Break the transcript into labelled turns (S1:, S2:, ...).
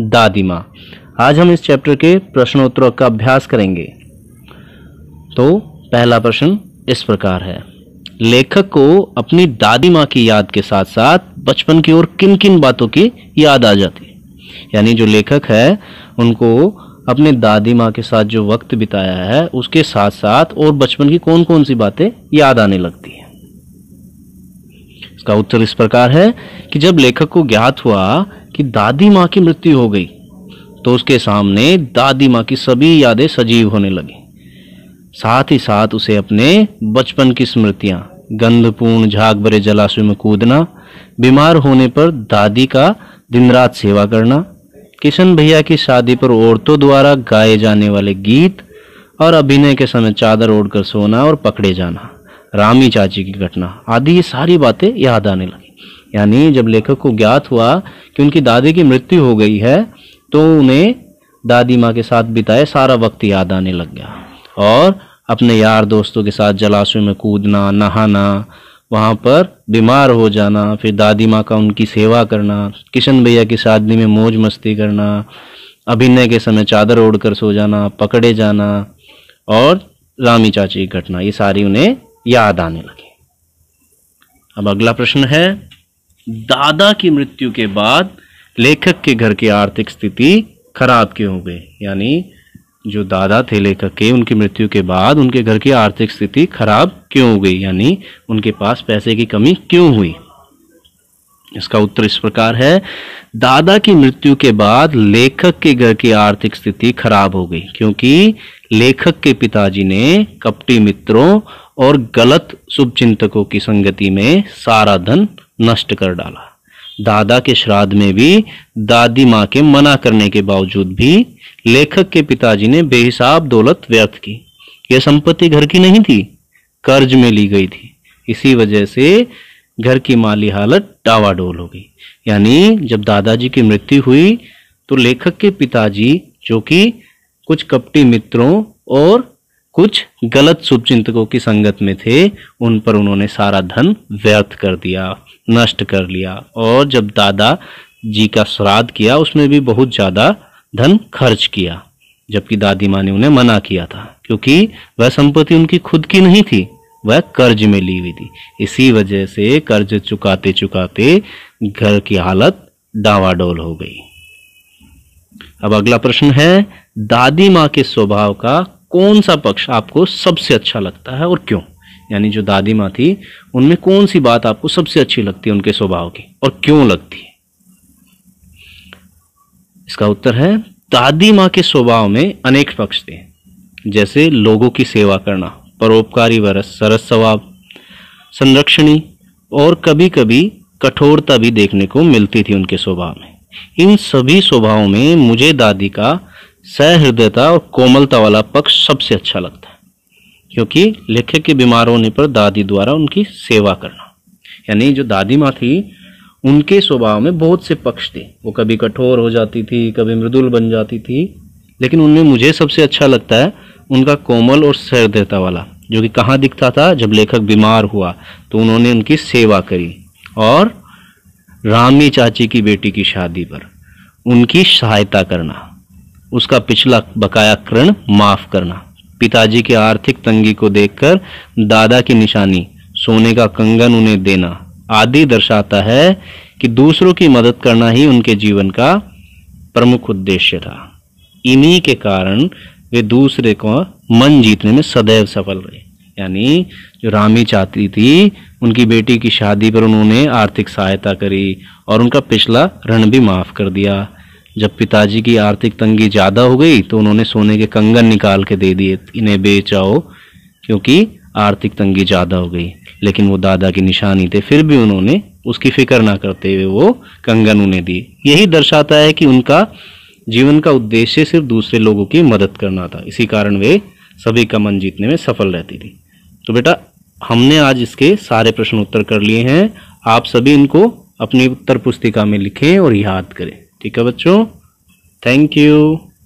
S1: दादी माँ आज हम इस चैप्टर के प्रश्नोत्तर का अभ्यास करेंगे तो पहला प्रश्न इस प्रकार है लेखक को अपनी दादी माँ की याद के साथ साथ बचपन की ओर किन किन बातों की याद आ जाती यानी जो लेखक है उनको अपने दादी माँ के साथ जो वक्त बिताया है उसके साथ साथ और बचपन की कौन कौन सी बातें याद आने लगती हैं इसका उत्तर इस प्रकार है कि जब लेखक को ज्ञात हुआ कि दादी माँ की मृत्यु हो गई तो उसके सामने दादी माँ की सभी यादें सजीव होने लगी साथ ही साथ उसे अपने बचपन की स्मृतियां गंधपूर्ण झाग भरे जलाशय में कूदना बीमार होने पर दादी का दिन रात सेवा करना किशन भैया की शादी पर औरतों द्वारा गाए जाने वाले गीत और अभिनय के समय चादर ओढ़कर सोना और पकड़े जाना रामी चाची की घटना आदि ये सारी बातें याद आने लगी यानी जब लेखक को ज्ञात हुआ कि उनकी दादी की मृत्यु हो गई है तो उन्हें दादी माँ के साथ बिताए सारा वक्त याद आने लग गया और अपने यार दोस्तों के साथ जलाशय में कूदना नहाना वहाँ पर बीमार हो जाना फिर दादी माँ का उनकी सेवा करना किशन भैया की शादी में मौज मस्ती करना अभिनय के समय चादर ओढ़कर सो जाना पकड़े जाना और रामी चाची की घटना ये सारी उन्हें याद आने लगी अब अगला प्रश्न है दादा की मृत्यु के बाद लेखक के घर की आर्थिक स्थिति खराब क्यों हो गई यानी जो दादा थे लेखक के उनकी मृत्यु के बाद उनके घर की आर्थिक स्थिति खराब क्यों हो गई यानी उनके पास पैसे की कमी क्यों हुई इसका उत्तर इस प्रकार है दादा की मृत्यु के बाद लेखक के घर की आर्थिक स्थिति खराब हो गई क्योंकि लेखक के पिताजी ने कपटी मित्रों और गलत शुभ की संगति में सारा धन नष्ट कर डाला दादा के श्राद्ध में भी दादी माँ के मना करने के बावजूद भी लेखक के पिताजी ने बेहिसाब दौलत व्यर्थ की यह संपत्ति घर की नहीं थी कर्ज में ली गई थी इसी वजह से घर की माली हालत डावाडोल हो गई यानी जब दादाजी की मृत्यु हुई तो लेखक के पिताजी जो कि कुछ कपटी मित्रों और कुछ गलत शुभचिंतकों की संगत में थे उन पर उन्होंने सारा धन व्यर्थ कर दिया नष्ट कर लिया और जब दादा जी का श्राद्ध किया उसमें भी बहुत ज़्यादा धन खर्च किया जबकि दादी माँ ने उन्हें मना किया था क्योंकि वह संपत्ति उनकी खुद की नहीं थी वह कर्ज में ली हुई थी इसी वजह से कर्ज चुकाते चुकाते घर की हालत डावाडोल हो गई अब अगला प्रश्न है दादी माँ के स्वभाव का कौन सा पक्ष आपको सबसे अच्छा लगता है और क्यों यानी जो दादी माँ थी उनमें कौन सी बात आपको सबसे अच्छी लगती है उनके स्वभाव की और क्यों लगती है इसका उत्तर है दादी माँ के स्वभाव में अनेक पक्ष थे जैसे लोगों की सेवा करना परोपकारी वरस सरस स्वभाव संरक्षणी और कभी कभी कठोरता भी देखने को मिलती थी उनके स्वभाव में इन सभी स्वभावों में मुझे दादी का सहृदयता और कोमलता वाला पक्ष सबसे अच्छा लगता है क्योंकि लेखक के बीमार होने पर दादी द्वारा उनकी सेवा करना यानी जो दादी माँ थी उनके स्वभाव में बहुत से पक्ष थे वो कभी कठोर हो जाती थी कभी मृदुल बन जाती थी लेकिन उनमें मुझे सबसे अच्छा लगता है उनका कोमल और सहृदयता वाला जो कि कहाँ दिखता था जब लेखक बीमार हुआ तो उन्होंने उनकी सेवा करी और रामी चाची की बेटी की शादी पर उनकी सहायता करना उसका पिछला बकाया ऋण माफ करना पिताजी के आर्थिक तंगी को देखकर दादा की निशानी सोने का कंगन उन्हें देना आदि दर्शाता है कि दूसरों की मदद करना ही उनके जीवन का प्रमुख उद्देश्य था इन्हीं के कारण वे दूसरे को मन जीतने में सदैव सफल रहे यानी जो रामी चाहती थी उनकी बेटी की शादी पर उन्होंने आर्थिक सहायता करी और उनका पिछला ऋण भी माफ कर दिया जब पिताजी की आर्थिक तंगी ज़्यादा हो गई तो उन्होंने सोने के कंगन निकाल के दे दिए इन्हें बेचाओ क्योंकि आर्थिक तंगी ज़्यादा हो गई लेकिन वो दादा की निशानी थे फिर भी उन्होंने उसकी फिक्र ना करते हुए वो कंगन उन्हें दिए यही दर्शाता है कि उनका जीवन का उद्देश्य सिर्फ दूसरे लोगों की मदद करना था इसी कारण वे सभी का मन जीतने में सफल रहती थी तो बेटा हमने आज इसके सारे प्रश्न उत्तर कर लिए हैं आप सभी इनको अपनी उत्तर पुस्तिका में लिखें और याद करें ठीक है बच्चों थैंक यू